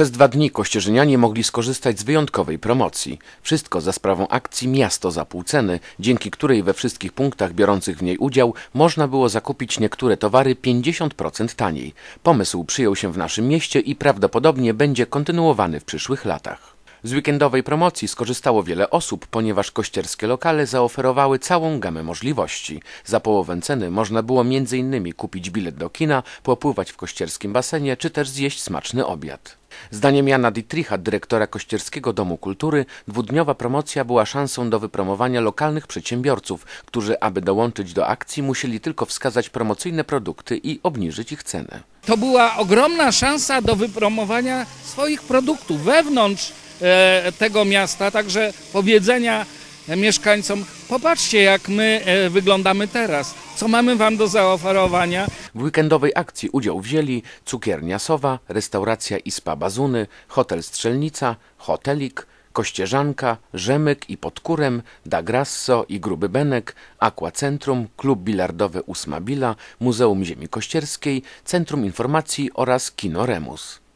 Przez dwa dni kościerzynianie mogli skorzystać z wyjątkowej promocji. Wszystko za sprawą akcji Miasto za pół ceny, dzięki której we wszystkich punktach biorących w niej udział można było zakupić niektóre towary 50% taniej. Pomysł przyjął się w naszym mieście i prawdopodobnie będzie kontynuowany w przyszłych latach. Z weekendowej promocji skorzystało wiele osób, ponieważ kościerskie lokale zaoferowały całą gamę możliwości. Za połowę ceny można było m.in. kupić bilet do kina, popływać w kościerskim basenie czy też zjeść smaczny obiad. Zdaniem Jana Dietricha, dyrektora Kościerskiego Domu Kultury, dwudniowa promocja była szansą do wypromowania lokalnych przedsiębiorców, którzy, aby dołączyć do akcji, musieli tylko wskazać promocyjne produkty i obniżyć ich cenę. To była ogromna szansa do wypromowania swoich produktów wewnątrz E, tego miasta, także powiedzenia mieszkańcom, popatrzcie jak my e, wyglądamy teraz, co mamy wam do zaoferowania. W weekendowej akcji udział wzięli cukiernia Sowa, restauracja Ispa Bazuny, hotel Strzelnica, hotelik, Kościeżanka, Rzemyk i Podkurem, Dagrasso i Gruby Benek, Aquacentrum, Klub Bilardowy Usmabila, Bila, Muzeum Ziemi Kościerskiej, Centrum Informacji oraz Kino Remus.